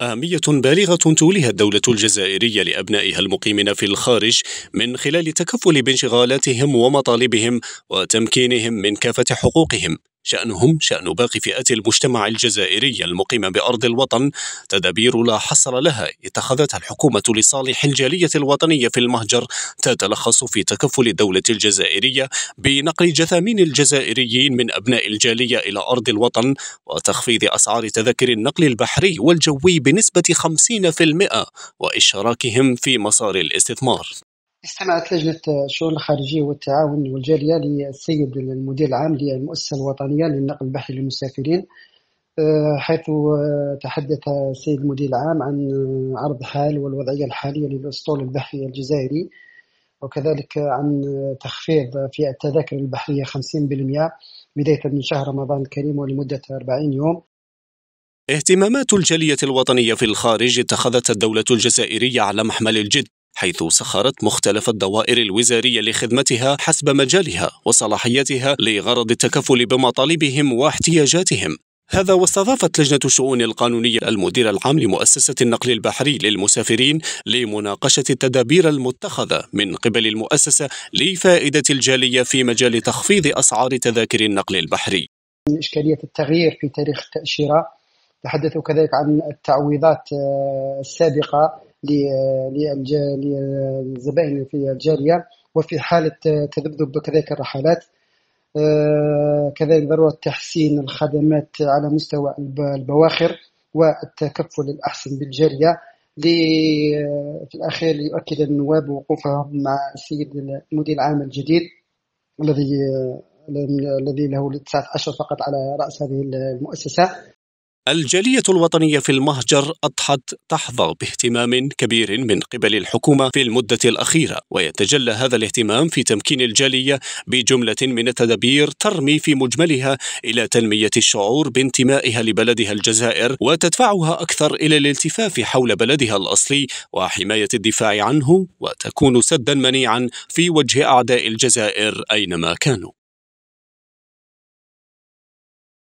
أهمية بالغة توليها الدولة الجزائرية لأبنائها المقيمين في الخارج من خلال التكفل بانشغالاتهم ومطالبهم وتمكينهم من كافة حقوقهم شأنهم شأن باقي فئات المجتمع الجزائري المقيمة بأرض الوطن تدابير لا حصر لها اتخذتها الحكومة لصالح الجالية الوطنية في المهجر تتلخص في تكفل الدولة الجزائرية بنقل جثامين الجزائريين من أبناء الجالية إلى أرض الوطن وتخفيض أسعار تذاكر النقل البحري والجوي بنسبة 50% وإشراكهم في مسار الاستثمار استمعت لجنة الشؤون الخارجية والتعاون والجالية للسيد المدير العام للمؤسسة الوطنية للنقل البحري للمسافرين آه، حيث آه، تحدث السيد المدير العام عن عرض حال والوضعية الحالية للأسطول البحري الجزائري وكذلك عن تخفيض في التذاكر البحرية 50% بداية من شهر رمضان الكريم ولمدة 40 يوم اهتمامات الجالية الوطنية في الخارج اتخذت الدولة الجزائرية على محمل الجد حيث سخرت مختلف الدوائر الوزارية لخدمتها حسب مجالها وصلاحيتها لغرض التكفل بمطالبهم واحتياجاتهم هذا واستضافت لجنة الشؤون القانونية المدير العام لمؤسسة النقل البحري للمسافرين لمناقشة التدابير المتخذة من قبل المؤسسة لفائدة الجالية في مجال تخفيض أسعار تذاكر النقل البحري إشكالية التغيير في تاريخ التأشيرة تحدثوا كذلك عن التعويضات آه، السابقة للزبائن في الجالية وفي حالة تذبذب كذلك الرحلات آه، كذلك ضرورة تحسين الخدمات على مستوى البواخر والتكفل الأحسن بالجالية في الأخير يؤكد النواب وقوفهم مع السيد المدير العام الجديد الذي الذي له تسعة أشهر فقط على رأس هذه المؤسسة الجالية الوطنية في المهجر أضحت تحظى باهتمام كبير من قبل الحكومة في المدة الأخيرة ويتجلى هذا الاهتمام في تمكين الجالية بجملة من التدابير ترمي في مجملها إلى تنمية الشعور بانتمائها لبلدها الجزائر وتدفعها أكثر إلى الالتفاف حول بلدها الأصلي وحماية الدفاع عنه وتكون سدا منيعا في وجه أعداء الجزائر أينما كانوا